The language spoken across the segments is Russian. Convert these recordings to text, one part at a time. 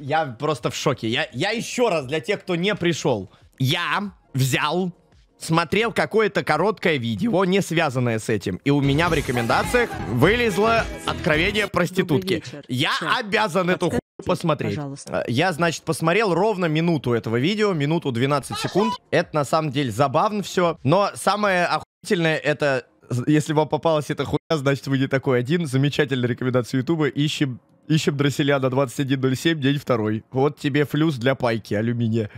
Я просто в шоке. Я, я еще раз для тех, кто не пришел. Я взял, смотрел какое-то короткое видео, не связанное с этим. И у меня в рекомендациях вылезло откровение проститутки. Я обязан эту хуйню посмотреть. Пожалуйста. Э, я, значит, посмотрел ровно минуту этого видео, минуту 12 секунд. Это на самом деле забавно все. Но самое охуительное это если вам попалась эта хуйня, значит вы не такой один. Замечательная рекомендация Ютуба. Ищем Ищем Дросселяна 2107, день второй. Вот тебе флюс для пайки алюминия.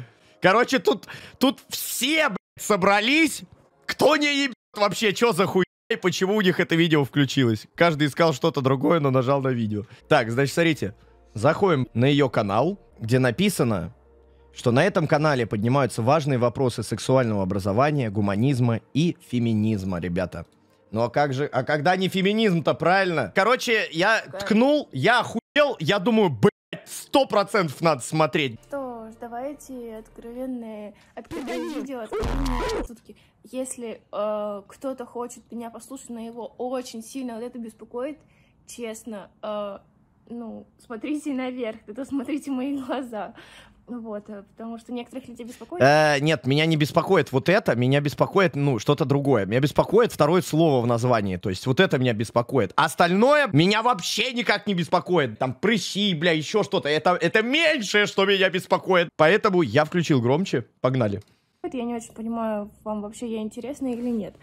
Короче, тут, тут все, блядь, собрались. Кто не ебет вообще, что за хуй? И почему у них это видео включилось? Каждый искал что-то другое, но нажал на видео. Так, значит, смотрите. Заходим на ее канал, где написано, что на этом канале поднимаются важные вопросы сексуального образования, гуманизма и феминизма, ребята. Ну а как же, а когда не феминизм-то, правильно? Короче, я да. ткнул, я охуел, я думаю, блядь, сто процентов надо смотреть. Что ж, давайте откровенные, откровенные видео, откровенные шутки. Если э, кто-то хочет меня послушать, но его очень сильно вот это беспокоит, честно, э, ну, смотрите наверх, это смотрите мои глаза. Ну вот, э, потому что некоторых людей беспокоит. Э, нет, меня не беспокоит вот это, меня беспокоит, ну, что-то другое. Меня беспокоит второе слово в названии, то есть вот это меня беспокоит. Остальное меня вообще никак не беспокоит. Там прыщи, бля, еще что-то. Это, это меньшее, что меня беспокоит. Поэтому я включил громче. Погнали. Я не очень понимаю, вам вообще я интересна или нет.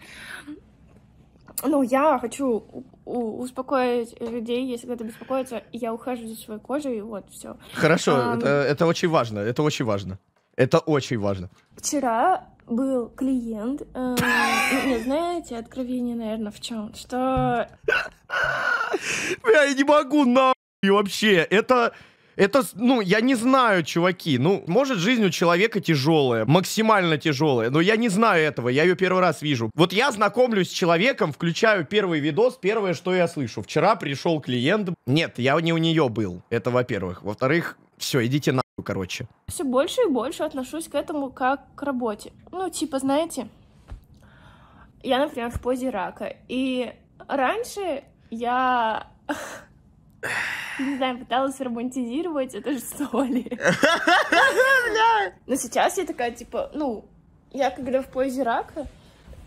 Ну, я хочу успокоить людей, если кто-то беспокоится, я ухожу за своей кожей, и вот, все. Хорошо, а, это, это очень важно, это очень важно. Это очень важно. Вчера был клиент, э, ну, не знаете, откровение, наверное, в чем, что... Бля, я не могу, нахуй, вообще, это... Это, ну, я не знаю, чуваки. Ну, может, жизнь у человека тяжелая, максимально тяжелая, но я не знаю этого, я ее первый раз вижу. Вот я знакомлюсь с человеком, включаю первый видос, первое, что я слышу. Вчера пришел клиент. Нет, я не у нее был. Это во-первых. Во-вторых, все, идите на короче. Все больше и больше отношусь к этому как к работе. Ну, типа, знаете, я, например, в позе рака. И раньше я не знаю, пыталась романтизировать это, что ли. Но сейчас я такая, типа, ну, я когда в позе рака,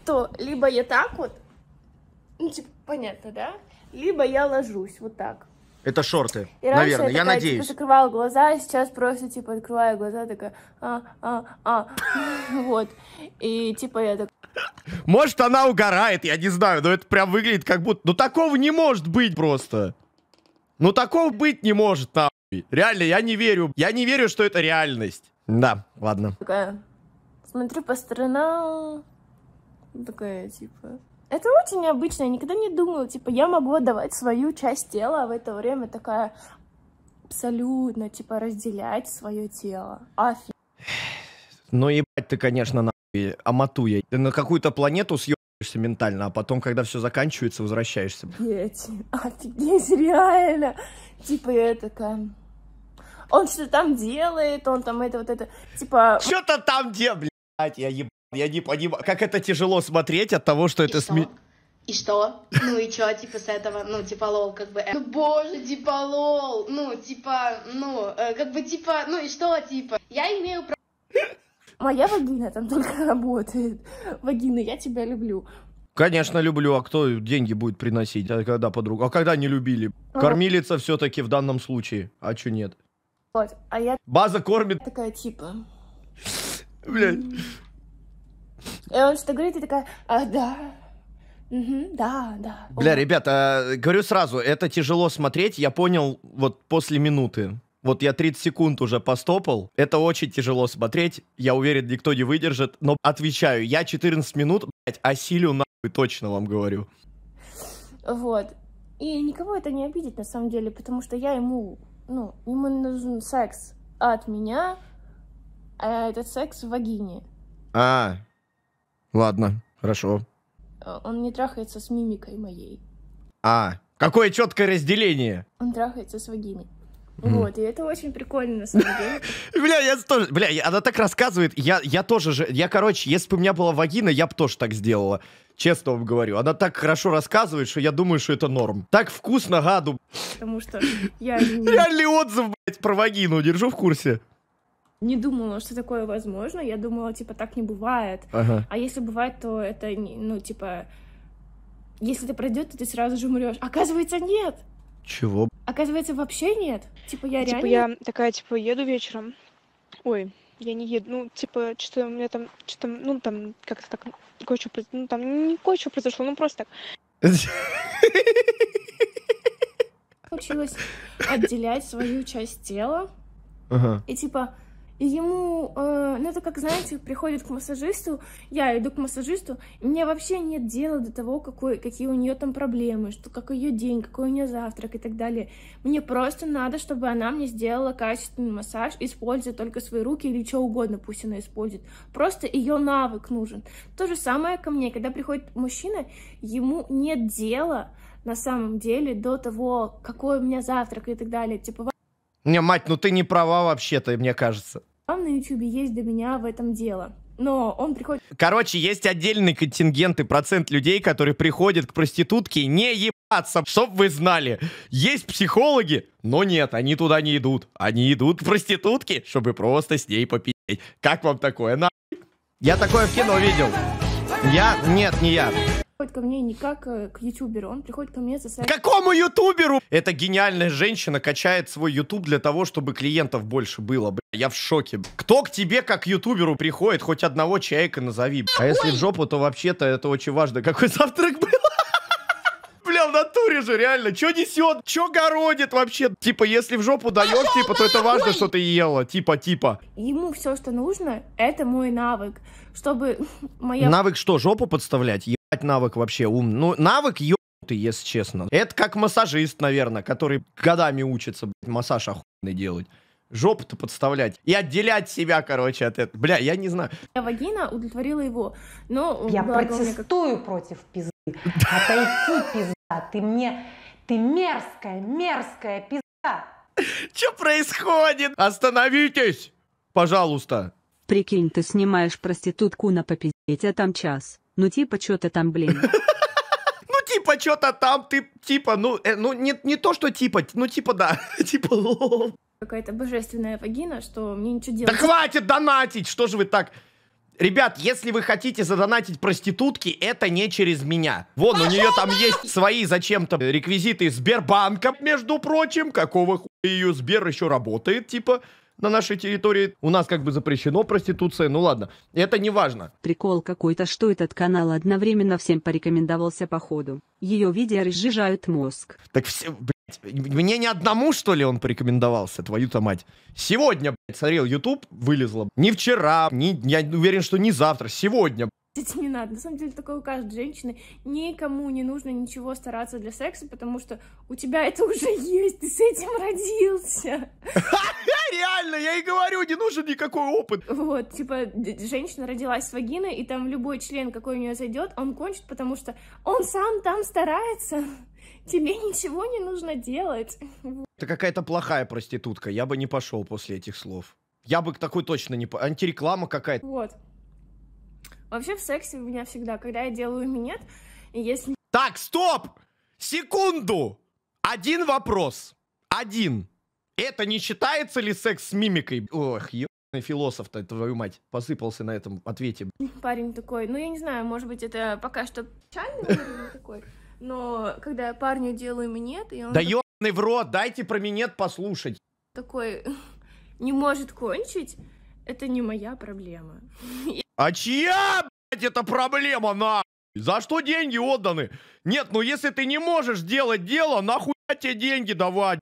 то либо я так вот, ну, типа, понятно, да? Либо я ложусь вот так. Это шорты, и наверное, я, такая, я типа, надеюсь. Типа, закрывала глаза, а сейчас просто, типа, открываю глаза, такая, а, а, а, вот. И, типа, я так... Может, она угорает, я не знаю, но это прям выглядит как будто... Ну, такого не может быть просто. Ну такого быть не может, нахуй. Реально, я не верю. Я не верю, что это реальность. Да, ладно. Такая, смотрю по сторонам. Такая, типа... Это очень необычно, я никогда не думала, типа, я могу отдавать свою часть тела, а в это время такая абсолютно, типа, разделять свое тело. Офигеть. Ну, ебать ты, конечно, нахуй, аматуя. Ты на какую-то планету съеб ментально, а потом, когда все заканчивается, возвращаешься. Дети, офигеть, реально. Типа я такая, он что-то там делает, он там это вот это, типа... Что-то там делает, блядь, я еб... Я не понимаю, как это тяжело смотреть от того, что и это... Что? Сме... И что? Ну и чё, типа, с этого, ну, типа, лол, как бы, э, ну, боже, типа, лол, ну, типа, ну, э, как бы, типа, ну и что, типа, я имею право... Моя вагина там только работает. Вагина, я тебя люблю. Конечно, люблю. А кто деньги будет приносить? А когда подруга? А когда не любили? Вот. Кормилица все-таки в данном случае. А че нет? Вот, а я... База кормит. Такая типа... Блядь. И он что говорит, и такая, а, да, Угу, да, да. Бля, ребята, э, говорю сразу, это тяжело смотреть, я понял вот после минуты. Вот я 30 секунд уже постопал. Это очень тяжело смотреть. Я уверен, никто не выдержит. Но отвечаю, я 14 минут, блядь, осилю нахуй, точно вам говорю. Вот. И никого это не обидит, на самом деле, потому что я ему, ну, ему нужен секс от меня, а этот секс в вагине. А, ладно, хорошо. Э, он не трахается с мимикой моей. А, какое четкое разделение! Он трахается с вагиной. Вот, и это очень прикольно, на самом деле. Бля, я тоже, бля, она так рассказывает, я, я тоже же, я, короче, если бы у меня была вагина, я бы тоже так сделала. Честно вам говорю, она так хорошо рассказывает, что я думаю, что это норм. Так вкусно, гаду. Потому что я... Реальный отзыв, блядь, про вагину, держу в курсе не думала, что такое возможно. Я думала, типа, так не бывает. Ага. А если бывает, то это, ну, типа, если это пройдет, то ты сразу же умрешь. Оказывается, нет! Чего? Оказывается, вообще нет. Типа я типа, реально. типа, я такая, типа, еду вечером. Ой, я не еду. Ну, типа, что-то у меня там, что-то, ну, там, как-то так, кое-что, ну, там, не кое-что произошло, ну, просто так. Получилось отделять свою часть тела. Ага. И, типа, и ему, э, ну это как, знаете, приходит к массажисту, я иду к массажисту, мне вообще нет дела до того, какой, какие у нее там проблемы, что какой ее день, какой у нее завтрак и так далее. Мне просто надо, чтобы она мне сделала качественный массаж, используя только свои руки или что угодно пусть она использует. Просто ее навык нужен. То же самое ко мне, когда приходит мужчина, ему нет дела на самом деле до того, какой у меня завтрак и так далее. Типа не, мать, ну ты не права вообще-то, мне кажется. Вам на Ютубе есть до меня в этом дело. Но он приходит... Короче, есть отдельный контингент и процент людей, которые приходят к проститутке не ебаться. Чтоб вы знали, есть психологи, но нет, они туда не идут. Они идут к проститутке, чтобы просто с ней попить. Как вам такое, на? Я такое в кино видел. Я? Нет, не я приходит ко мне не как э, к ютуберу, он приходит ко мне за своей... Какому ютуберу? Эта гениальная женщина качает свой ютуб для того, чтобы клиентов больше было, бля. Я в шоке. Кто к тебе как ютуберу приходит? Хоть одного человека назови. А если в жопу, то вообще-то это очень важно. Какой завтрак был? Бля, в натуре же, реально. Чё несет? Чё городит вообще? Типа, если в жопу даешь, типа, то это важно, что ты ела. Типа, типа. Ему все, что нужно, это мой навык. Чтобы моя... Навык что, жопу подставлять? навык вообще умный, Ну, навык ебнутый, если честно. Это как массажист, наверное, который годами учится, блядь, массаж охуенный делать. Жопу-то подставлять и отделять себя, короче, от этого. Бля, я не знаю. Вагина удовлетворила его, но... Я протестую как... против пизды. Отойти, пизда. Ты мне... Ты мерзкая, мерзкая пизда. Что происходит? Остановитесь, пожалуйста. Прикинь, ты снимаешь проститутку на попиздеть, а там час. Ну типа, что-то там, блин. Ну, типа, что-то там, ты, типа, ну, э, ну не, не то, что типа, ну, типа, да, типа, Какая-то божественная вагина, что мне ничего делать. Да хватит донатить, что же вы так... Ребят, если вы хотите задонатить проститутки, это не через меня. Вон, у нее там есть свои зачем-то реквизиты Сбербанка, между прочим. Какого хуя ее Сбер еще работает, типа на нашей территории. У нас как бы запрещено проституция, ну ладно, это не важно. Прикол какой-то, что этот канал одновременно всем порекомендовался по ходу. Ее видео разжижают мозг. Так все, блядь, мне ни одному, что ли, он порекомендовался, твою-то мать. Сегодня, блядь, смотрел YouTube, вылезло. Не вчера, не, я уверен, что не завтра, сегодня, детей не надо. На самом деле такое у каждой женщины. Никому не нужно ничего стараться для секса, потому что у тебя это уже есть, ты с этим родился. реально, я и говорю, не нужен никакой опыт. Вот, типа, женщина родилась с вагиной, и там любой член, какой у нее зайдет, он кончит, потому что он сам там старается. Тебе ничего не нужно делать. Ты какая-то плохая проститутка, я бы не пошел после этих слов. Я бы к такой точно не... По... Антиреклама какая-то. Вот. Вообще в сексе у меня всегда, когда я делаю минет, если... Так, стоп! Секунду! Один вопрос. Один. Это не считается ли секс с мимикой? Ох, ебаный философ-то, твою мать, посыпался на этом ответе. Парень такой, ну я не знаю, может быть, это пока что печальный такой, но когда я парню делаю минет, и он... Да ебаный в рот, дайте про минет послушать. Такой, не может кончить, это не моя проблема. А чья, блядь, это проблема, на? За что деньги отданы? Нет, ну если ты не можешь делать дело, нахуй тебе деньги давать?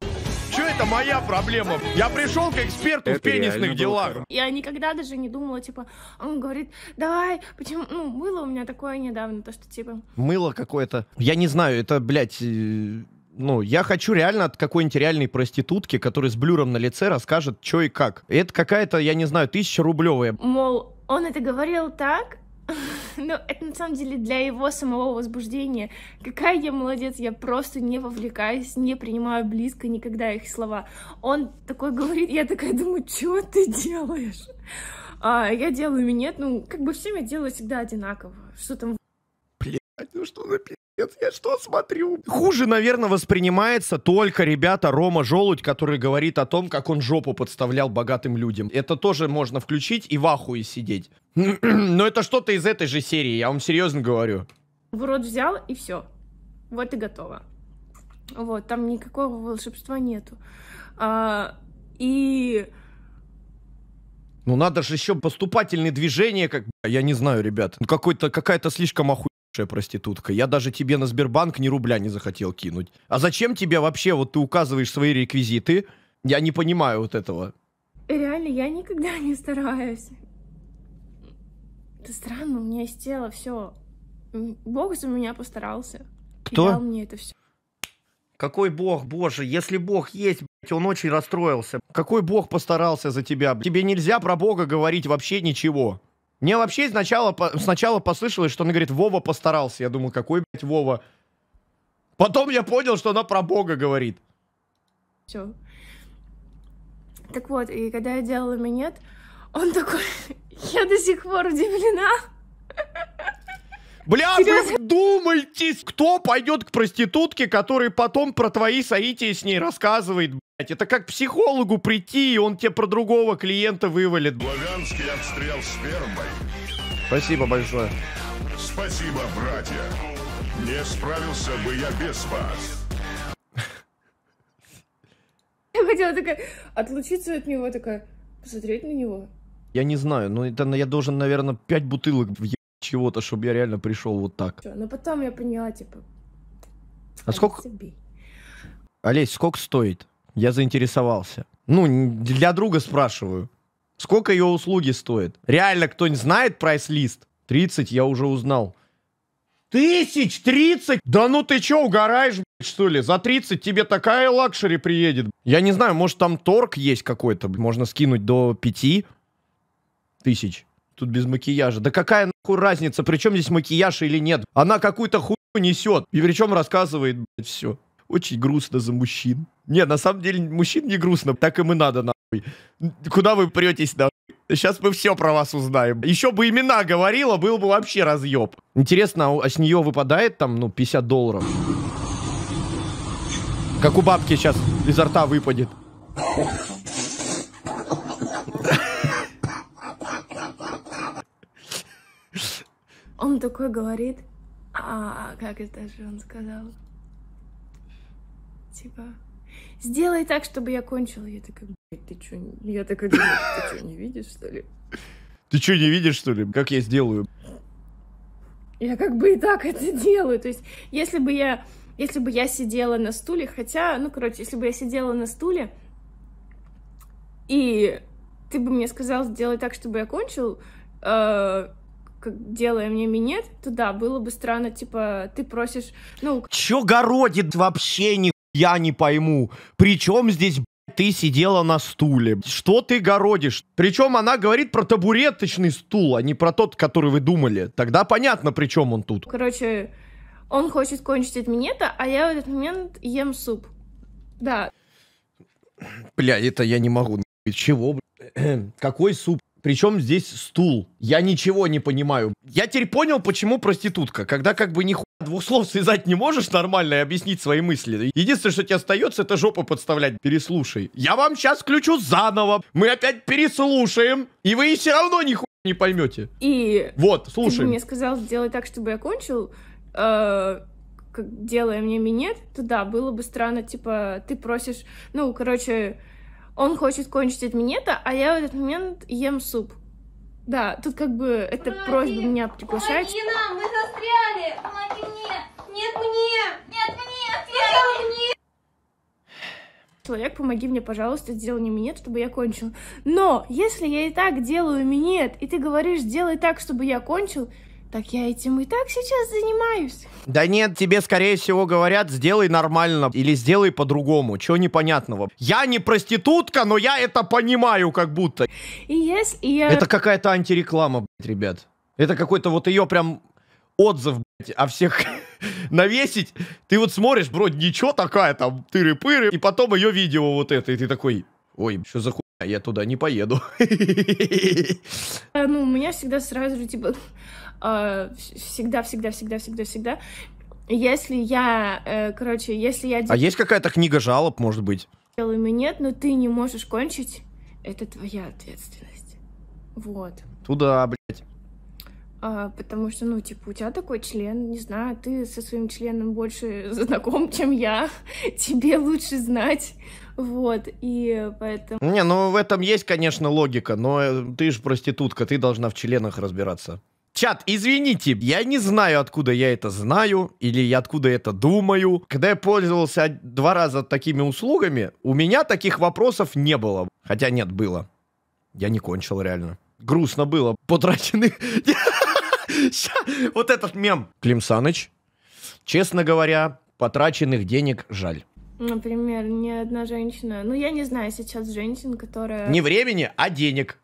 что это моя проблема? Я пришел к эксперту это в пенисных делах. Я никогда даже не думала, типа, он говорит, давай, почему, ну, было у меня такое недавно, то, что, типа... Мыло какое-то, я не знаю, это, блядь, э, ну, я хочу реально от какой-нибудь реальной проститутки, которая с блюром на лице расскажет, что и как. это какая-то, я не знаю, тысяча рублевая. Мол, он это говорил так, Ну, это на самом деле для его самого возбуждения. Какая я молодец, я просто не вовлекаюсь, не принимаю близко никогда их слова. Он такой говорит, я такая думаю, что ты делаешь? А я делаю минет, ну, как бы всем я делаю всегда одинаково. Что там ну что за пиздец, я что смотрю? Хуже, наверное, воспринимается только, ребята, Рома Желудь, который говорит о том, как он жопу подставлял богатым людям. Это тоже можно включить и в ахуе сидеть. Но это что-то из этой же серии, я вам серьезно говорю. В рот взял и все. Вот и готово. Вот, там никакого волшебства нету. А, и... Ну надо же еще поступательные движения, как я не знаю, ребят. Ну какой-то какая-то слишком оху проститутка. Я даже тебе на Сбербанк ни рубля не захотел кинуть. А зачем тебе вообще, вот ты указываешь свои реквизиты? Я не понимаю вот этого. Реально, я никогда не стараюсь. Это странно, у меня из тела все. Бог за меня постарался. Кто? И дал мне это все. Какой бог, боже, если бог есть, блядь, он очень расстроился. Какой бог постарался за тебя? Тебе нельзя про бога говорить вообще ничего. Мне вообще сначала, сначала послышалось, что она говорит, Вова постарался. Я думал, какой, блядь, Вова? Потом я понял, что она про Бога говорит. Все. Так вот, и когда я делала минет, он такой, я до сих пор удивлена. Бля, Серьезно? вы вдумайтесь, кто пойдет к проститутке, который потом про твои соития с ней рассказывает, это как психологу прийти, и он тебе про другого клиента вывалит. Славянский обстрел спермой. Спасибо большое. Спасибо, братья. Не справился бы я без вас. Я хотела такая отлучиться от него, такая посмотреть на него. Я не знаю, но это я должен, наверное, пять бутылок чего-то, чтобы я реально пришел вот так. Но потом я поняла, типа... А сколько... Олесь, сколько стоит? я заинтересовался. Ну, для друга спрашиваю. Сколько ее услуги стоит? Реально кто-нибудь знает прайс-лист? 30 я уже узнал. Тысяч тридцать? Да ну ты чё, угораешь, блядь, что ли? За 30 тебе такая лакшери приедет. Я не знаю, может там торг есть какой-то, можно скинуть до 5 тысяч. Тут без макияжа. Да какая нахуй разница, причем здесь макияж или нет? Она какую-то хуйню несет. И причем рассказывает, блядь, все. Очень грустно за мужчин. Не, на самом деле, мужчин не грустно, так им и надо, нахуй. Куда вы претесь, нахуй? Сейчас мы все про вас узнаем. Еще бы имена говорила, был бы вообще разъеб. Интересно, а, а с нее выпадает там, ну, 50 долларов? Как у бабки сейчас изо рта выпадет. Он такой говорит, а как это же он сказал? типа, сделай так, чтобы я кончила. Я такая, блядь, ты чё? Я такая, ты что, не видишь, что ли? Ты что, не видишь, что ли? Как я сделаю? Я как бы и так это делаю. То есть, если бы я, если бы я сидела на стуле, хотя, ну, короче, если бы я сидела на стуле, и ты бы мне сказал сделать так, чтобы я кончил, э, делая мне минет, то да, было бы странно, типа, ты просишь, ну... Чё городит вообще не я не пойму. при чем здесь ты сидела на стуле. Что ты городишь? Причем она говорит про табуреточный стул, а не про тот, который вы думали. Тогда понятно, при чем он тут. Короче, он хочет кончить от минета, а я в этот момент ем суп. Да. Бля, это я не могу. Чего? Какой суп? Причем здесь стул. Я ничего не понимаю. Я теперь понял, почему проститутка. Когда как бы нихуя двух слов связать не можешь нормально и объяснить свои мысли. Единственное, что тебе остается, это жопу подставлять. Переслушай. Я вам сейчас включу заново. Мы опять переслушаем. И вы все равно нихуя не поймете. И... Вот, слушай. Ты мне сказал сделать так, чтобы я кончил. Э делая мне минет, то да, было бы странно, типа, ты просишь, ну, короче, он хочет кончить от минета, а я в этот момент ем суп. Да, тут как бы это Помоги. просьба меня приглашать. Помоги нам, мы застряли! Помоги мне! Нет мне! Нет мне! Нет мне! Человек, помоги мне, пожалуйста, сделай мне минет, чтобы я кончил. Но если я и так делаю минет, и ты говоришь, сделай так, чтобы я кончил, так я этим и так сейчас занимаюсь. Да нет, тебе, скорее всего, говорят, сделай нормально или сделай по-другому. Чего непонятного? Я не проститутка, но я это понимаю как будто. И yes, и я... Это какая-то антиреклама, блядь, ребят. Это какой-то вот ее прям отзыв, блядь, о всех навесить. Ты вот смотришь, бро, ничего такая там, тыры-пыры, и потом ее видео вот это, и ты такой, ой, что за хуй а я туда не поеду. Ну, у меня всегда сразу же, типа, а, всегда, всегда, всегда, всегда, всегда. Если я, э, короче, если я... А есть какая-то книга жалоб, может быть? Делаю нет, но ты не можешь кончить, это твоя ответственность. Вот. Туда, блядь а, потому что, ну, типа, у тебя такой член, не знаю, ты со своим членом больше знаком, чем я, тебе лучше знать, вот, и поэтому... Не, ну, в этом есть, конечно, логика, но э, ты же проститутка, ты должна в членах разбираться. Чат, извините, я не знаю, откуда я это знаю или я откуда это думаю. Когда я пользовался два раза такими услугами, у меня таких вопросов не было. Хотя нет, было. Я не кончил реально. Грустно было. Потраченных... Вот этот мем. Клим Саныч, честно говоря, потраченных денег жаль. Например, ни одна женщина. Ну, я не знаю сейчас женщин, которая... Не времени, а денег.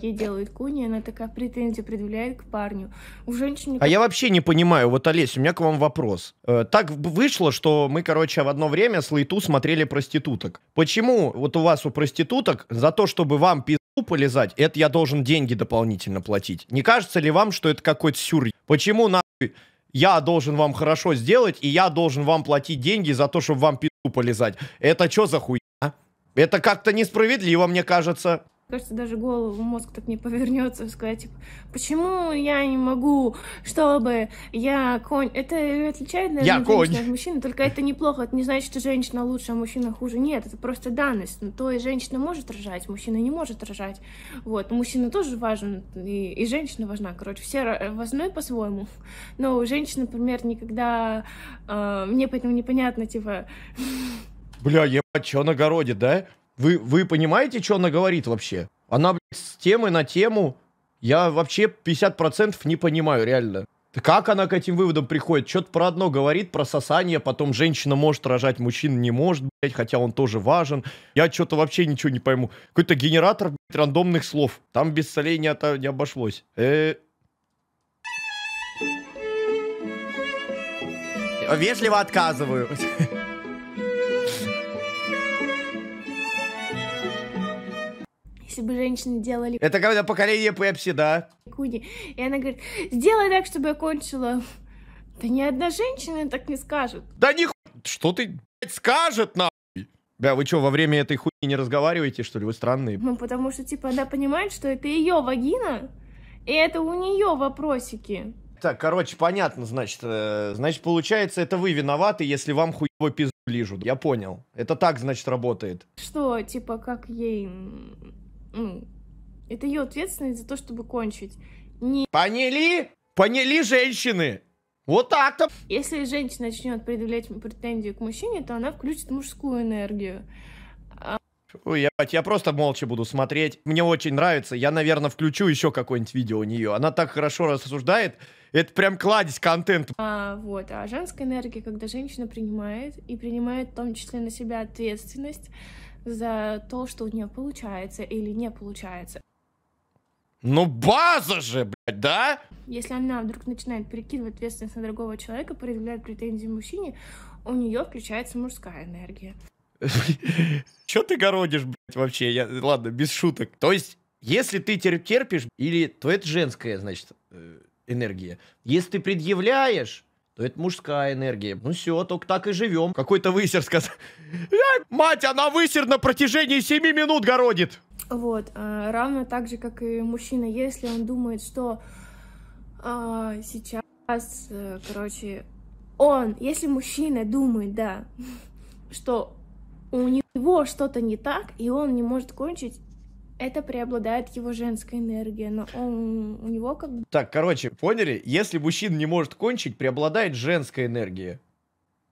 Ей делают куни, она такая претензия предъявляет к парню. У женщины... А я вообще не понимаю. Вот, Олесь, у меня к вам вопрос. Э, так вышло, что мы, короче, в одно время с Лейту смотрели проституток. Почему вот у вас у проституток за то, чтобы вам пиздить полезать, это я должен деньги дополнительно платить. Не кажется ли вам, что это какой-то сюр? Почему нахуй я должен вам хорошо сделать, и я должен вам платить деньги за то, чтобы вам пи***у полезать? Это что за хуйня? Это как-то несправедливо, мне кажется. Кажется, даже голову, мозг так не повернется, сказать, типа, почему я не могу, чтобы я конь. Это отличает, наверное, я конь. от мужчины, только это неплохо. Это не значит, что женщина лучше, а мужчина хуже. Нет, это просто данность. Но ну, то и женщина может рожать, мужчина не может рожать. Вот, мужчина тоже важен, и, и женщина важна. Короче, все важны по-своему. Но у женщин, например, никогда... Э, мне поэтому непонятно, типа... Бля, ебать, что на огороде, да? Вы, вы понимаете, что она говорит вообще? Она, блядь, с темы на тему. Я вообще 50% не понимаю, реально. Как она к этим выводам приходит? Что-то про одно говорит, про сосание, потом женщина может рожать, мужчина не может, блядь, хотя он тоже важен. Я что-то вообще ничего не пойму. Какой-то генератор, блядь, рандомных слов. Там без солей не, ото... не обошлось. Э... Вежливо отказываю. если бы женщины делали... Это когда поколение Пепси, да? Куни. И она говорит, сделай так, чтобы я кончила. Да ни одна женщина так не скажет. Да ни Что ты, блядь, скажет, на? Да, вы что, во время этой хуйни не разговариваете, что ли? Вы странные. Ну, потому что, типа, она понимает, что это ее вагина, и это у нее вопросики. Так, короче, понятно, значит. Э, значит, получается, это вы виноваты, если вам хуево пизду лижут. Я понял. Это так, значит, работает. Что, типа, как ей ну, это ее ответственность за то, чтобы кончить. Не... Поняли? Поняли, женщины? Вот так-то. Если женщина начнет предъявлять претензию к мужчине, то она включит мужскую энергию. А Ой, я, я просто молча буду смотреть. Мне очень нравится. Я, наверное, включу еще какое-нибудь видео у нее. Она так хорошо рассуждает. Это прям кладезь контент. А, вот. А женская энергия, когда женщина принимает, и принимает в том числе на себя ответственность, за то, что у нее получается или не получается. Ну база же, блядь, да? Если она вдруг начинает перекидывать ответственность на другого человека, проявляет претензии мужчине, у нее включается мужская энергия. Че ты городишь, блядь, вообще? Я, ладно, без шуток. То есть, если ты терпишь, или, то это женская, значит, э, энергия. Если ты предъявляешь, то это мужская энергия. Ну все, только так и живем. Какой-то высер сказал. Мать, она высер на протяжении 7 минут городит. Вот, а, равно так же, как и мужчина, если он думает, что а, сейчас, э, короче, он, если мужчина думает, да, что у него что-то не так, и он не может кончить, это преобладает его женская энергия, но он, у него как бы... Так, короче, поняли? Если мужчина не может кончить, преобладает женская энергия.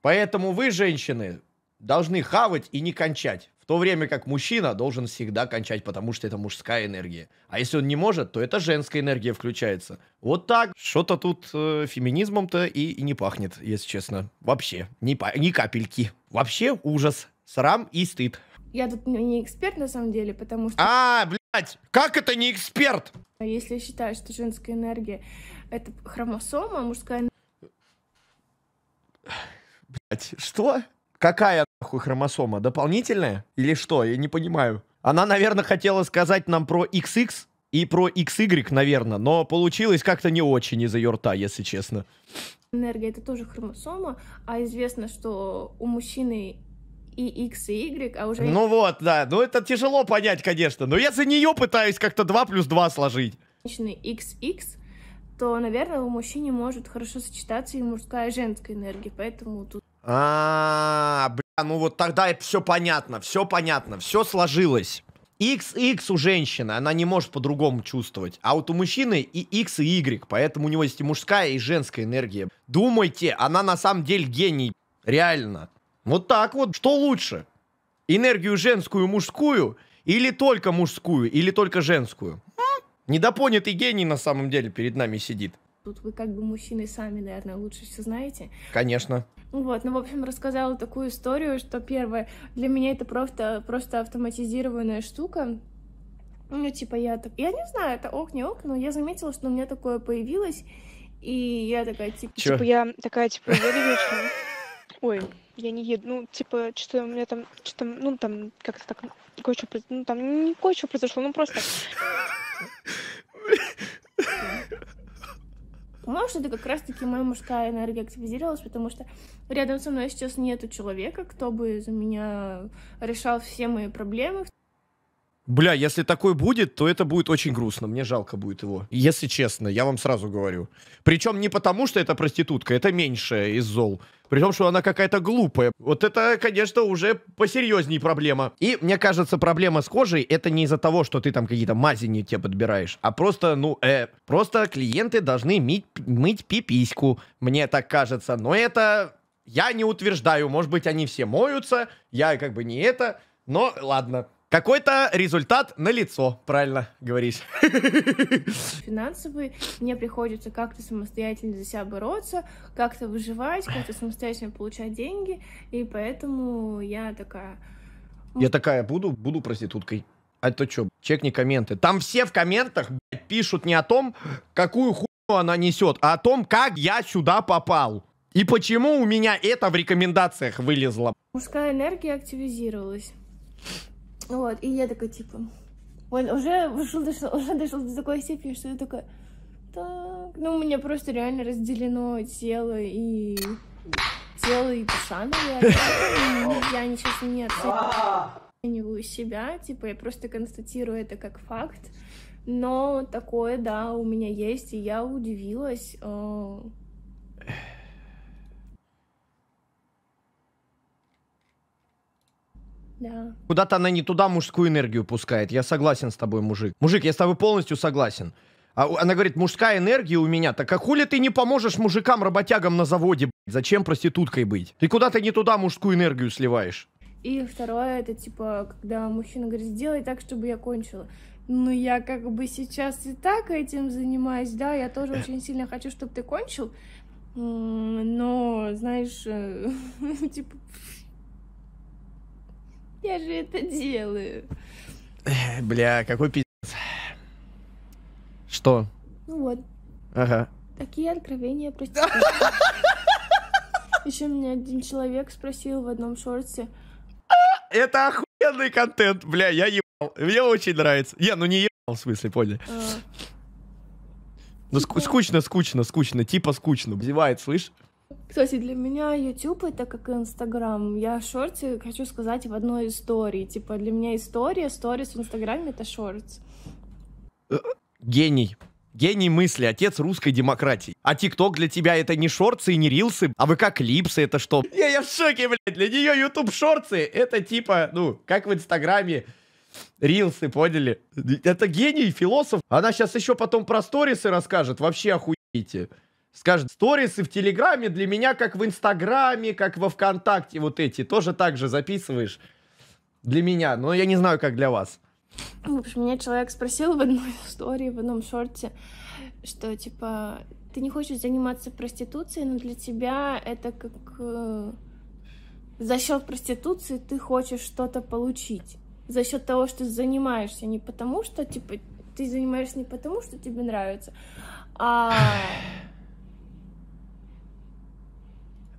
Поэтому вы, женщины, должны хавать и не кончать. В то время как мужчина должен всегда кончать, потому что это мужская энергия. А если он не может, то это женская энергия включается. Вот так. Что-то тут э, феминизмом-то и, и не пахнет, если честно. Вообще. Ни, ни капельки. Вообще ужас. Срам и стыд. Я тут не эксперт на самом деле, потому что... А, блядь, как это не эксперт? Если я считаю, что женская энергия — это хромосома, а мужская... Блядь, что? Какая нахуй хромосома? Дополнительная? Или что? Я не понимаю. Она, наверное, хотела сказать нам про XX и про XY, наверное, но получилось как-то не очень из-за ее рта, если честно. Энергия — это тоже хромосома, а известно, что у мужчины и X, и Y, а уже... Ну вот, да. Ну это тяжело понять, конечно. Но я за нее пытаюсь как-то 2 плюс 2 сложить. Женщины XX, то, наверное, у мужчины может хорошо сочетаться и мужская, и женская энергия. Поэтому тут... А, -а бля, ну вот тогда все понятно, все понятно, все сложилось. XX у женщины, она не может по-другому чувствовать. А вот у мужчины и X, и Y, поэтому у него есть и мужская, и женская энергия. Думайте, она на самом деле гений. Реально. Вот так вот. Что лучше? Энергию женскую, мужскую? Или только мужскую? Или только женскую? Недопонятый гений на самом деле перед нами сидит. Тут вы как бы мужчины сами, наверное, лучше все знаете. Конечно. Ну вот, ну, в общем, рассказала такую историю, что первое, для меня это просто, просто автоматизированная штука, ну, типа, я так... Я не знаю, это ок, не ок, но я заметила, что у меня такое появилось, и я такая, типа... Чё? Типа, я такая, типа, я Ой, я не еду, ну, типа, что у меня там, что ну, там, как-то так, кое-что, ну, там не кое-что произошло, ну, просто... Может, это как раз-таки моя мужская энергия активизировалась, потому что рядом со мной сейчас нету человека, кто бы за меня решал все мои проблемы. Бля, если такой будет, то это будет очень грустно. Мне жалко будет его. Если честно, я вам сразу говорю. Причем не потому, что это проститутка, это меньшее из зол при том, что она какая-то глупая. Вот это, конечно, уже посерьезнее проблема. И, мне кажется, проблема с кожей, это не из-за того, что ты там какие-то мази не тебе подбираешь, а просто, ну, э, просто клиенты должны мить, мыть пипиську, мне так кажется. Но это... Я не утверждаю, может быть, они все моются, я как бы не это, но ладно. Какой-то результат на лицо, правильно говоришь. Финансовый мне приходится как-то самостоятельно за себя бороться, как-то выживать, как-то самостоятельно получать деньги, и поэтому я такая... Я такая, буду, буду проституткой. А это что, чекни комменты. Там все в комментах блядь, пишут не о том, какую хуйню она несет, а о том, как я сюда попал. И почему у меня это в рекомендациях вылезло. Мужская энергия активизировалась. Вот, и я такая, типа, он уже вышел, дошел, уже дошел до такой степени, что я такая, так, ну, у меня просто реально разделено тело и тело и душа, наверное. Я сейчас не оцениваю себя, типа, я просто констатирую это как факт. Но такое, да, у меня есть, и я удивилась, э, Да. Куда-то она не туда мужскую энергию пускает. Я согласен с тобой, мужик. Мужик, я с тобой полностью согласен. А она говорит, мужская энергия у меня. Так а хули ты не поможешь мужикам-работягам на заводе, блядь? Зачем проституткой быть? Ты куда-то не туда мужскую энергию сливаешь. И второе, это типа, когда мужчина говорит, сделай так, чтобы я кончила. Ну, я как бы сейчас и так этим занимаюсь, да, я тоже очень сильно хочу, чтобы ты кончил. Но, знаешь, э, типа, я же это делаю. Бля, какой пиздец. Что? Ну вот. Ага. Такие откровения простите. Еще мне один человек спросил в одном шорте. А, это охуенный контент, бля, я ебал. Мне очень нравится. Я, ну не ебал, в смысле, понял. А. Ну типа- скучно, скучно, скучно, типа скучно. Бзевает, слышь? Кстати, для меня YouTube это как Инстаграм. Я шорты хочу сказать в одной истории. Типа для меня история, сторис в Инстаграме это шортс. Э, гений. Гений мысли, отец русской демократии. А ТикТок для тебя это не шорты и не рилсы, а вы как липсы это что? Я, я в шоке, блядь, для нее YouTube шорты, это типа, ну, как в Инстаграме, рилсы, поняли? Это гений, философ. Она сейчас еще потом про сторисы расскажет, вообще охуеете скажет, сторисы в Телеграме для меня как в Инстаграме, как во Вконтакте, вот эти, тоже так же записываешь для меня, но я не знаю, как для вас. Ну, в общем, меня человек спросил в одной истории, в одном шорте, что, типа, ты не хочешь заниматься проституцией, но для тебя это как... Э, за счет проституции ты хочешь что-то получить. За счет того, что занимаешься, не потому что, типа, ты занимаешься не потому, что тебе нравится, а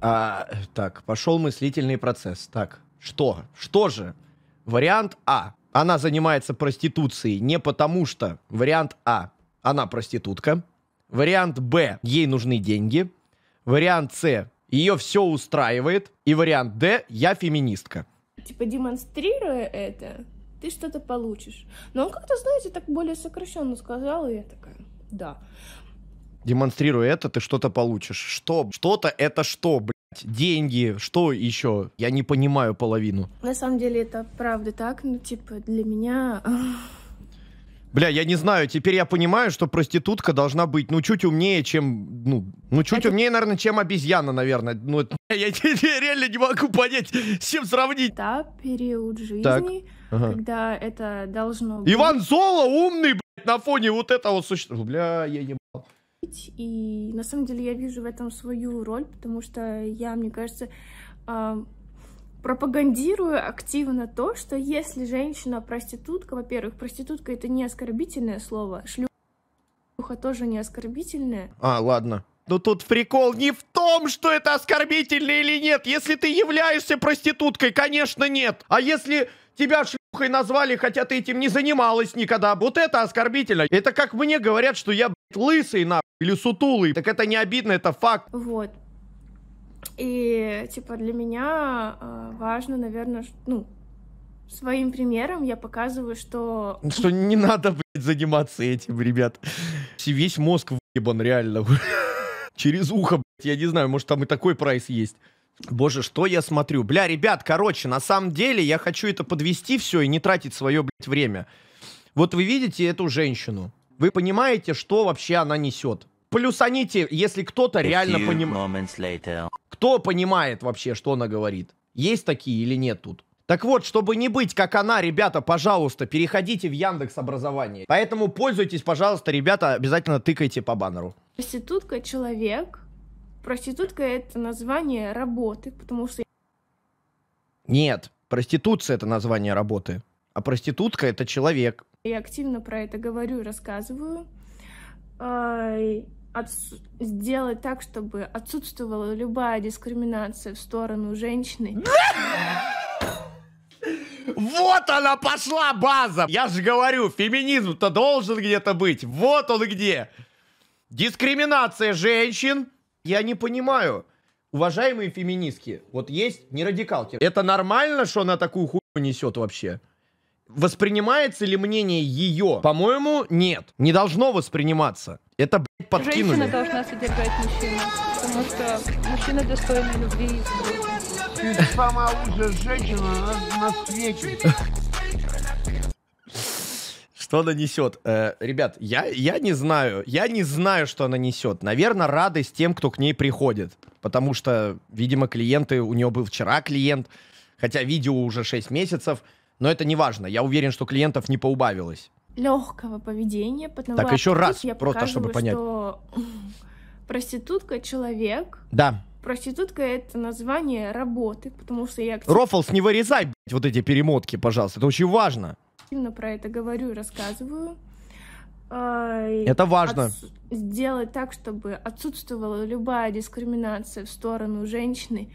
А, так, пошел мыслительный процесс. Так, что? Что же? Вариант А. Она занимается проституцией не потому что. Вариант А. Она проститутка. Вариант Б. Ей нужны деньги. Вариант С. Ее все устраивает. И вариант Д. Я феминистка. Типа демонстрируя это, ты что-то получишь. Но он как-то, знаете, так более сокращенно сказал, и я такая, да. Демонстрируя это, ты что-то получишь. Что? Что-то это что, блядь? деньги, что еще? Я не понимаю половину. На самом деле это правда так, ну типа для меня... Бля, я не знаю, теперь я понимаю, что проститутка должна быть, ну, чуть умнее, чем, ну, ну чуть это... умнее, наверное, чем обезьяна, наверное. Ну, это... я теперь реально не могу понять, с чем сравнить. Да, период жизни, так. Ага. это должно быть... Иван золо умный, блядь, на фоне вот этого существа. Бля, я ебал. И на самом деле я вижу в этом свою роль, потому что я, мне кажется, а, пропагандирую активно то, что если женщина проститутка, во-первых, проститутка это не оскорбительное слово, шлюха тоже не оскорбительное. А, ладно. Но ну тут прикол не в том, что это оскорбительно или нет. Если ты являешься проституткой, конечно, нет. А если тебя шлюхой назвали, хотя ты этим не занималась никогда, вот это оскорбительно. Это как мне говорят, что я, блядь, лысый, на или сутулый. Так это не обидно, это факт. Вот. И, типа, для меня э, важно, наверное, ну, своим примером я показываю, что... Ну, что не надо, блядь, заниматься этим, ребят. Весь мозг выебан, реально. Через ухо, блядь, я не знаю, может, там и такой прайс есть. Боже, что я смотрю? Бля, ребят, короче, на самом деле я хочу это подвести все и не тратить свое, блядь, время. Вот вы видите эту женщину вы понимаете, что вообще она несет. Плюсаните, если кто-то реально понимает. Кто понимает вообще, что она говорит? Есть такие или нет тут? Так вот, чтобы не быть как она, ребята, пожалуйста, переходите в Яндекс образование. Поэтому пользуйтесь, пожалуйста, ребята, обязательно тыкайте по баннеру. Проститутка человек. Проститутка это название работы, потому что... Нет, проституция это название работы, а проститутка это человек. Я активно про это говорю и рассказываю. Сделать так, чтобы отсутствовала любая дискриминация в сторону женщины. Вот она пошла база! Я же говорю, феминизм-то должен где-то быть. Вот он где. Дискриминация женщин. Я не понимаю. Уважаемые феминистки, вот есть не радикалки. Это нормально, что она такую хуйню несет вообще? воспринимается ли мнение ее? По-моему, нет. Не должно восприниматься. Это, блядь, подкинули. Женщина должна содержать мужчину, потому что мужчина достойный любви. Ты сама уже женщина на, на свете. Что она несет? Э, ребят, я, я не знаю. Я не знаю, что она несет. Наверное, радость тем, кто к ней приходит. Потому что, видимо, клиенты... У нее был вчера клиент, хотя видео уже 6 месяцев но это не важно. Я уверен, что клиентов не поубавилось. Легкого поведения, потому так, еще раз, я просто чтобы понять. что проститутка человек. Да. Проститутка — это название работы, потому что я... Активно... Рофлс, не вырезай, блядь, вот эти перемотки, пожалуйста, это очень важно. Активно про это говорю и рассказываю. А, это важно. Отс... Сделать так, чтобы отсутствовала любая дискриминация в сторону женщины,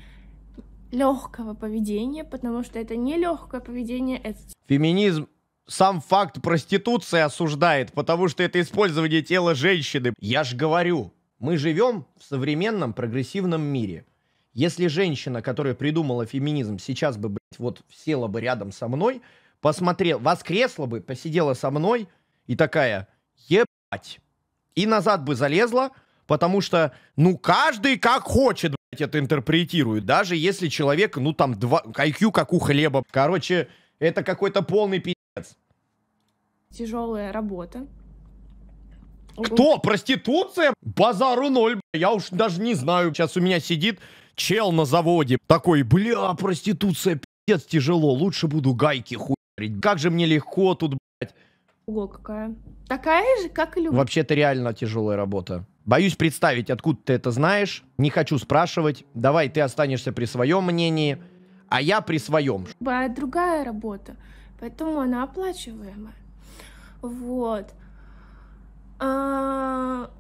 легкого поведения, потому что это не легкое поведение, это... Феминизм сам факт проституции осуждает, потому что это использование тела женщины. Я ж говорю, мы живем в современном прогрессивном мире. Если женщина, которая придумала феминизм, сейчас бы, блядь, вот села бы рядом со мной, посмотрела, воскресла бы, посидела со мной и такая, ебать, и назад бы залезла, потому что, ну, каждый как хочет, это интерпретируют, даже если человек, ну там, два, IQ как у хлеба. Короче, это какой-то полный пи***ц. Тяжелая работа. Кто? Проституция? Базару ноль, я уж даже не знаю. Сейчас у меня сидит чел на заводе, такой, бля, проституция, пи***ц, тяжело, лучше буду гайки хуярить. Как же мне легко тут, Ого, какая. Такая же, как и любовь. Вообще-то реально тяжелая работа. Боюсь представить, откуда ты это знаешь. Не хочу спрашивать. Давай ты останешься при своем мнении, а я при своем. Бывает другая работа, поэтому она оплачиваемая. Вот. А...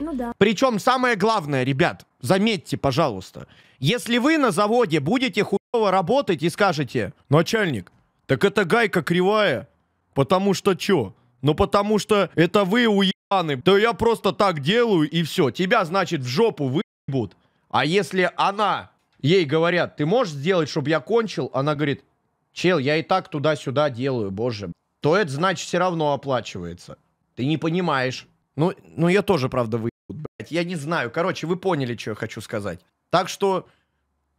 Ну да. Причем самое главное, ребят, заметьте, пожалуйста, если вы на заводе будете хуево работать и скажете, начальник, так это гайка кривая, Потому что чё? Ну потому что это вы уебаны. То я просто так делаю и все. Тебя, значит, в жопу выебут. А если она, ей говорят, ты можешь сделать, чтобы я кончил? Она говорит, чел, я и так туда-сюда делаю, боже. То это, значит, все равно оплачивается. Ты не понимаешь. Ну, ну я тоже, правда, выебут, блядь. Я не знаю. Короче, вы поняли, что я хочу сказать. Так что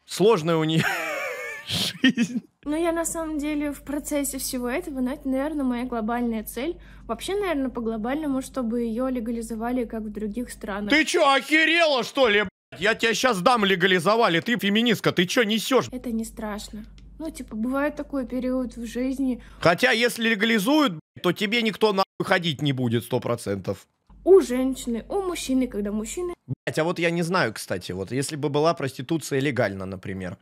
сложное у нее жизнь. Ну, я на самом деле в процессе всего этого, но это, наверное, моя глобальная цель. Вообще, наверное, по-глобальному, чтобы ее легализовали, как в других странах. Ты чё, охерела, что ли, блядь? Я тебя сейчас дам легализовали, ты феминистка, ты чё несешь? Это не страшно. Ну, типа, бывает такой период в жизни. Хотя, если легализуют, то тебе никто нахуй ходить не будет, сто процентов. У женщины, у мужчины, когда мужчины... Блять, а вот я не знаю, кстати, вот если бы была проституция легально, например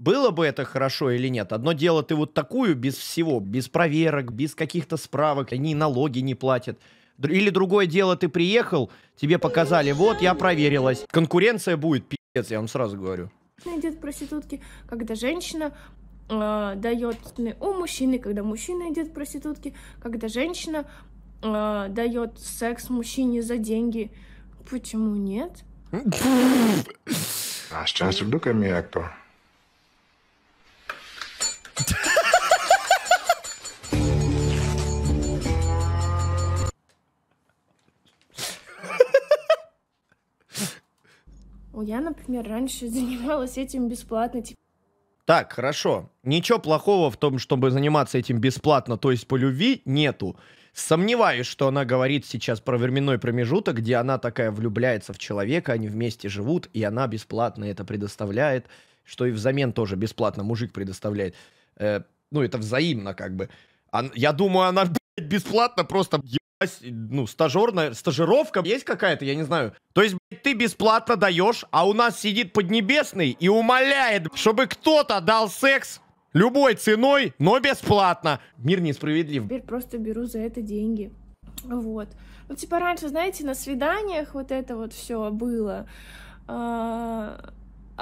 было бы это хорошо или нет. Одно дело, ты вот такую без всего, без проверок, без каких-то справок, они налоги не платят. Или другое дело, ты приехал, тебе показали, вот, я проверилась. Конкуренция будет, пиздец, я вам сразу говорю. Идет проститутки, когда женщина э, а, дает у мужчины, когда мужчина идет проститутки, когда женщина э, а, дает секс мужчине за деньги. Почему нет? А just look at me, actor. Я, например, раньше занималась этим бесплатно. Типа. Так, хорошо. Ничего плохого в том, чтобы заниматься этим бесплатно, то есть по любви, нету. Сомневаюсь, что она говорит сейчас про временной промежуток, где она такая влюбляется в человека, они вместе живут, и она бесплатно это предоставляет, что и взамен тоже бесплатно мужик предоставляет. Э, ну, это взаимно как бы. А, я думаю, она блядь, бесплатно просто ну, стажерная, стажировка есть какая-то, я не знаю. То есть, блядь, ты бесплатно даешь, а у нас сидит Поднебесный и умоляет, чтобы кто-то дал секс любой ценой, но бесплатно. Мир несправедлив. Теперь просто беру за это деньги. Вот. Ну, типа раньше, знаете, на свиданиях вот это вот все было. А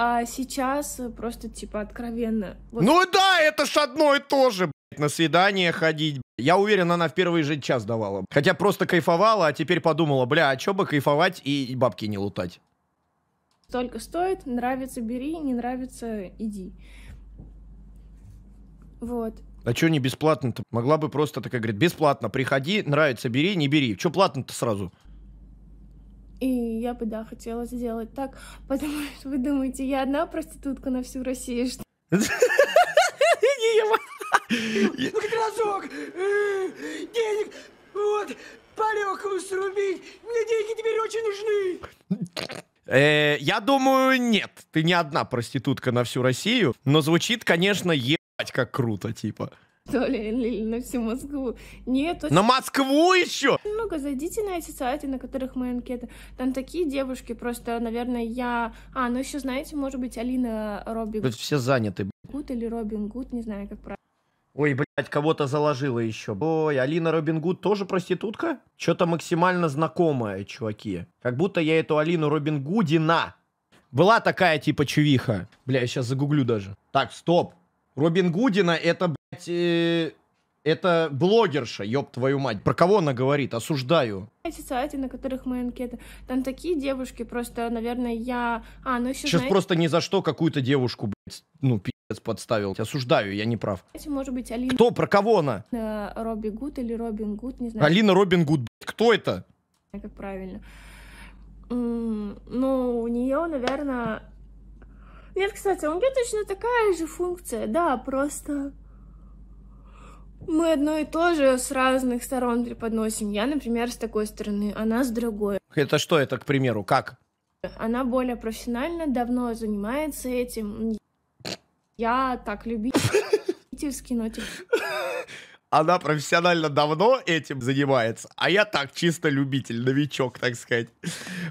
а сейчас просто, типа, откровенно. Вот. Ну да, это ж одно и то же, блядь, на свидание ходить. Я уверен, она в первый же час давала. Хотя просто кайфовала, а теперь подумала, бля, а чё бы кайфовать и бабки не лутать. Столько стоит, нравится бери, не нравится иди. Вот. А чё не бесплатно-то? Могла бы просто такая, говорит, бесплатно, приходи, нравится, бери, не бери. Чё платно-то сразу? И я бы, да, хотела сделать так, потому что вы думаете, я одна проститутка на всю Россию, что... разок Денег! Вот! Полеку срубить! Мне деньги теперь очень нужны! Э, я думаю, нет. Ты не одна проститутка на всю Россию, но звучит, конечно, ебать как круто, типа что ли, или на всю Москву. Нет. На Москву еще? Много ка зайдите на эти сайты, на которых мы анкеты. Там такие девушки, просто, наверное, я... А, ну еще, знаете, может быть, Алина Робин... Тут все заняты. Гуд или Робин Гуд, не знаю, как правильно. Ой, блядь, кого-то заложила еще. Ой, Алина Робин Гуд тоже проститутка? Что-то максимально знакомое, чуваки. Как будто я эту Алину Робин Гудина. Была такая типа чувиха. Бля, я сейчас загуглю даже. Так, стоп. Робин Гудина это, блядь, э, это блогерша, ёб твою мать. Про кого она говорит? Осуждаю. Эти сайты, на которых мы анкеты, там такие девушки, просто, наверное, я... А, ну еще Сейчас знаете... просто ни за что какую-то девушку, блядь, ну, пи***ц подставил. Осуждаю, я не прав. Знаете, может быть, Алина... Кто? Про кого она? Э, Робби Гуд или Робин Гуд, не знаю. Алина Робин Гуд, блядь, кто это? Как правильно. Ну, у нее, наверное... Нет, кстати, у нее точно такая же функция, да, просто... Мы одно и то же с разных сторон преподносим. Я, например, с такой стороны, она с другой. Это что это, к примеру, как? Она более профессионально, давно занимается этим. Я так любительский, но она профессионально давно этим занимается, а я так чисто любитель, новичок, так сказать.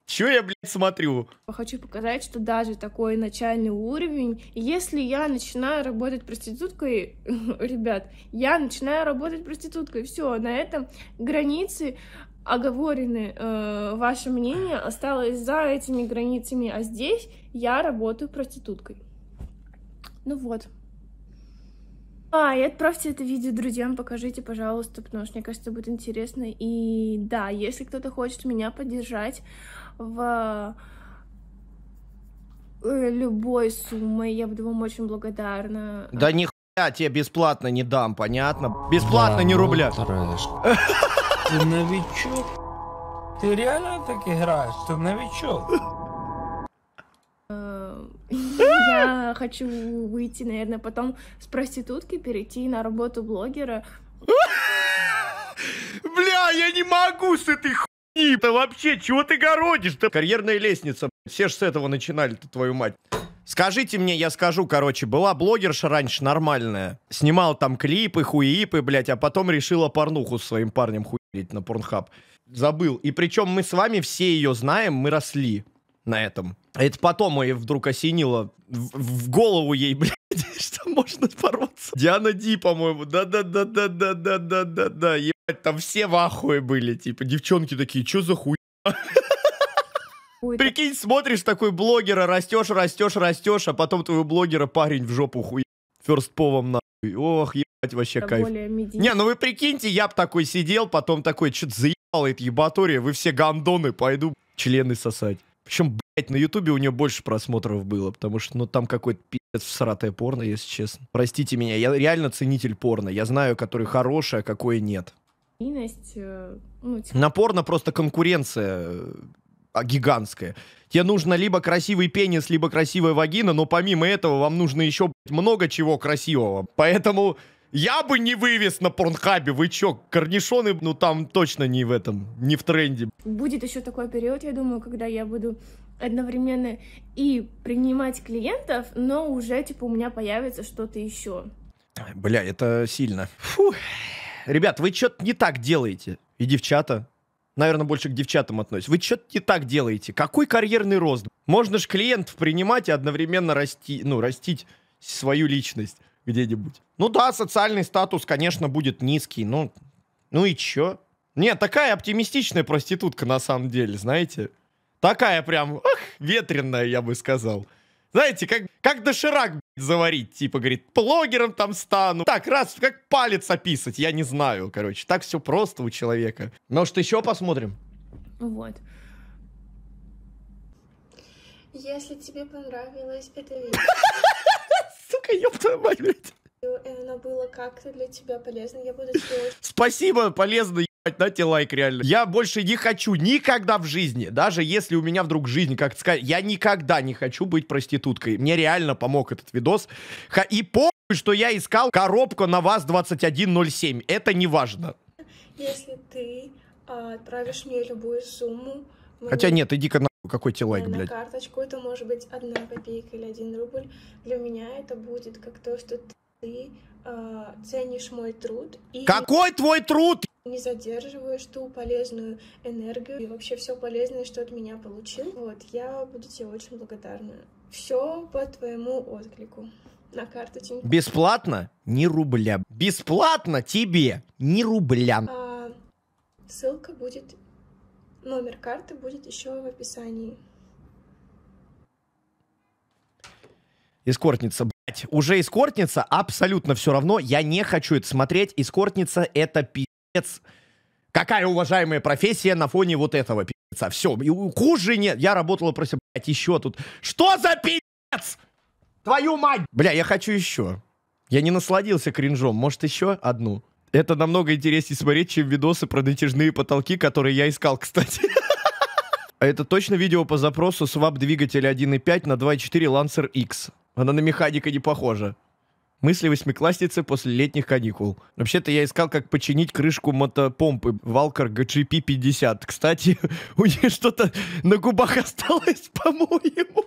Чё я, блядь, смотрю? Хочу показать, что даже такой начальный уровень, если я начинаю работать проституткой, ребят, я начинаю работать проституткой, все, на этом границы оговорены, э, ваше мнение осталось за этими границами, а здесь я работаю проституткой. Ну вот. А, и отправьте это видео друзьям, покажите, пожалуйста, потому что мне кажется, будет интересно. И да, если кто-то хочет меня поддержать в э, любой суммой, я буду вам очень благодарна. Да ни хуя тебе бесплатно не дам, понятно? Бесплатно да, не рубля. Ты новичок? Ты реально так играешь? Ты новичок? Я хочу выйти, наверное, потом с проститутки перейти на работу блогера. Бля, я не могу с этой хуйни это вообще. Чего ты городишь-то? Карьерная лестница. Все ж с этого начинали-то, твою мать. Скажите мне, я скажу, короче, была блогерша раньше нормальная. снимала там клипы, хуипы, блядь, а потом решила порнуху с своим парнем хуеть на порнхаб. Забыл. И причем мы с вами все ее знаем, мы росли на этом. Это потом ей вдруг осенило в, в голову ей, блядь, что можно порваться. Диана Ди, по-моему, да-да-да-да-да-да-да-да, да ебать, там все в ахуе были, типа, девчонки такие, что за хуй? Прикинь, смотришь такой блогера, растешь, растешь, растешь, а потом твоего блогера парень в жопу хуй. Ферстповом нахуй. Ох, ебать, вообще Это кайф. Не, ну вы прикиньте, я б такой сидел, потом такой, что-то заебало это ебатория, вы все гандоны, пойду члены сосать. Причем, на Ютубе у нее больше просмотров было, потому что, ну, там какой-то пи***ц всратое порно, если честно. Простите меня, я реально ценитель порно. Я знаю, который хороший, а какой нет. Э, ну, типа На порно просто конкуренция а, гигантская. Тебе нужно либо красивый пенис, либо красивая вагина, но помимо этого вам нужно еще много чего красивого. Поэтому я бы не вывез на порнхабе, вы чё, корнишоны, ну там точно не в этом, не в тренде. Будет еще такой период, я думаю, когда я буду одновременно и принимать клиентов, но уже, типа, у меня появится что-то еще. Бля, это сильно. Фу. Ребят, вы что-то не так делаете. И девчата, наверное, больше к девчатам относится. Вы что-то не так делаете. Какой карьерный рост? Можно же клиентов принимать и одновременно расти, ну, растить свою личность где-нибудь. Ну да, социальный статус, конечно, будет низкий, но... Ну и чё? Нет, такая оптимистичная проститутка на самом деле, знаете? Такая прям, ах, ветреная, я бы сказал. Знаете, как, как доширак блядь, заварить, типа, говорит, блогером там стану. Так, раз, как палец описать, я не знаю, короче. Так все просто у человека. Может, еще посмотрим? Вот. Если тебе понравилось это видео... Сука, ёб твою мать, блядь. оно было как-то для тебя полезно, я буду тебе... Спасибо, полезно, дайте лайк, реально. Я больше не хочу никогда в жизни, даже если у меня вдруг жизнь, как сказать, я никогда не хочу быть проституткой. Мне реально помог этот видос. И помню, что я искал коробку на вас 2107 Это не важно. Если ты отправишь а, мне любую сумму... Мне... Хотя нет, иди-ка на какой тебе лайк, блядь. На карточку это может быть одна копейка или один рубль. Для меня это будет как то, что ты ты а, э, ценишь мой труд. И... Какой твой труд? не задерживаю ту полезную энергию и вообще все полезное, что от меня получил. Вот, я буду тебе очень благодарна. Все по твоему отклику. На карту Тинькофф. Бесплатно? не рубля. Бесплатно тебе? не рубля. А, ссылка будет... Номер карты будет еще в описании. Эскортница, блядь. Уже эскортница, абсолютно все равно. Я не хочу это смотреть. Эскортница — это пи пи***ц. Какая уважаемая профессия на фоне вот этого пи***ца? Все, и хуже нет. Я работала просто, блядь, еще тут. Что за пи***ц? Твою мать! Бля, я хочу еще. Я не насладился кринжом. Может, еще одну? Это намного интереснее смотреть, чем видосы про натяжные потолки, которые я искал, кстати. А Это точно видео по запросу свап двигателя 1.5 на 2.4 Lancer X. Она на механика не похожа. Мысли восьмиклассницы после летних каникул. Вообще-то я искал, как починить крышку мотопомпы Валкар GCP-50. Кстати, у нее что-то на губах осталось, по-моему.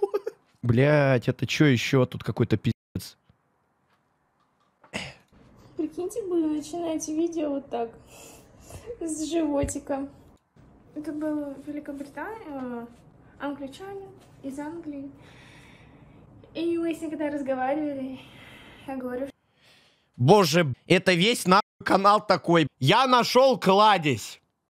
Блять, это что еще? Тут какой-то пиздец. Прикиньте, вы начинаете видео вот так, с животика. Это был Великобритания, англичанин из Англии. И мы с ней когда разговаривали, я говорю... Боже, это весь наш канал такой. Я нашел кладезь.